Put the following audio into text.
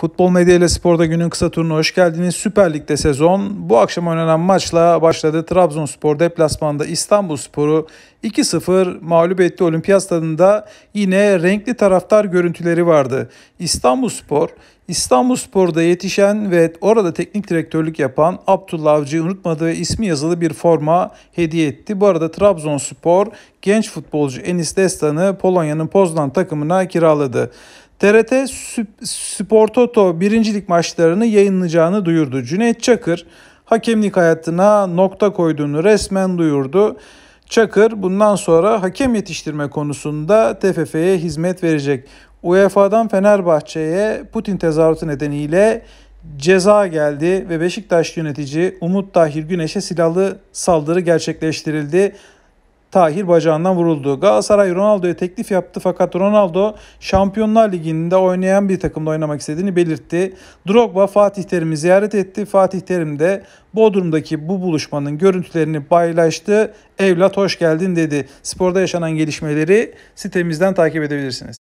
Futbol Medya ile Spor'da günün kısa turuna hoş geldiniz. Süper Lig'de sezon bu akşam oynanan maçla başladı. Trabzonspor deplasmanda İstanbul Sporu 2-0 mağlup etti. Olimpiyat stadında yine renkli taraftar görüntüleri vardı. İstanbul Spor, İstanbul Spor'da yetişen ve orada teknik direktörlük yapan Abdullah Avcı'yı unutmadığı ismi yazılı bir forma hediye etti. Bu arada Trabzonspor genç futbolcu Enis Destan'ı Polonya'nın Poznan takımına kiraladı. TRT Sportoto birincilik maçlarını yayınlayacağını duyurdu. Cüneyt Çakır hakemlik hayatına nokta koyduğunu resmen duyurdu. Çakır bundan sonra hakem yetiştirme konusunda TFF'ye hizmet verecek. UEFA'dan Fenerbahçe'ye Putin tezahüratı nedeniyle ceza geldi ve Beşiktaş yönetici Umut Tahir Güneş'e silahlı saldırı gerçekleştirildi. Tahir bacağından vuruldu. Galatasaray Ronaldo'ya teklif yaptı fakat Ronaldo Şampiyonlar Ligi'nde oynayan bir takımda oynamak istediğini belirtti. Drogba Fatih Terim'i ziyaret etti. Fatih Terim de Bodrum'daki bu buluşmanın görüntülerini paylaştı. Evlat hoş geldin dedi. Sporda yaşanan gelişmeleri sitemizden takip edebilirsiniz.